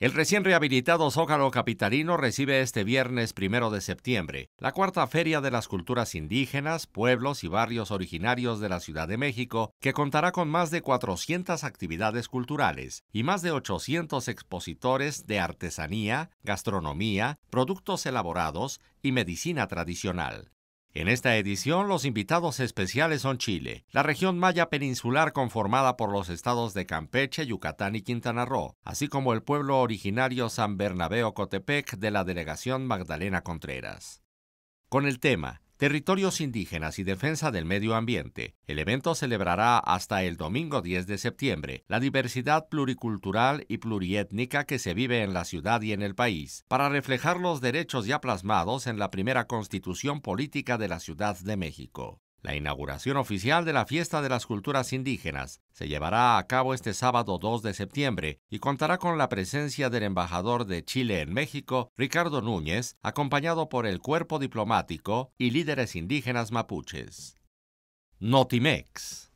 El recién rehabilitado Zócalo Capitalino recibe este viernes primero de septiembre la cuarta Feria de las Culturas Indígenas, Pueblos y Barrios Originarios de la Ciudad de México, que contará con más de 400 actividades culturales y más de 800 expositores de artesanía, gastronomía, productos elaborados y medicina tradicional. En esta edición, los invitados especiales son Chile, la región maya peninsular conformada por los estados de Campeche, Yucatán y Quintana Roo, así como el pueblo originario San Bernabeo Cotepec de la delegación Magdalena Contreras. Con el tema territorios indígenas y defensa del medio ambiente. El evento celebrará hasta el domingo 10 de septiembre la diversidad pluricultural y pluriétnica que se vive en la ciudad y en el país, para reflejar los derechos ya plasmados en la primera Constitución Política de la Ciudad de México. La inauguración oficial de la Fiesta de las Culturas Indígenas se llevará a cabo este sábado 2 de septiembre y contará con la presencia del embajador de Chile en México, Ricardo Núñez, acompañado por el cuerpo diplomático y líderes indígenas mapuches. Notimex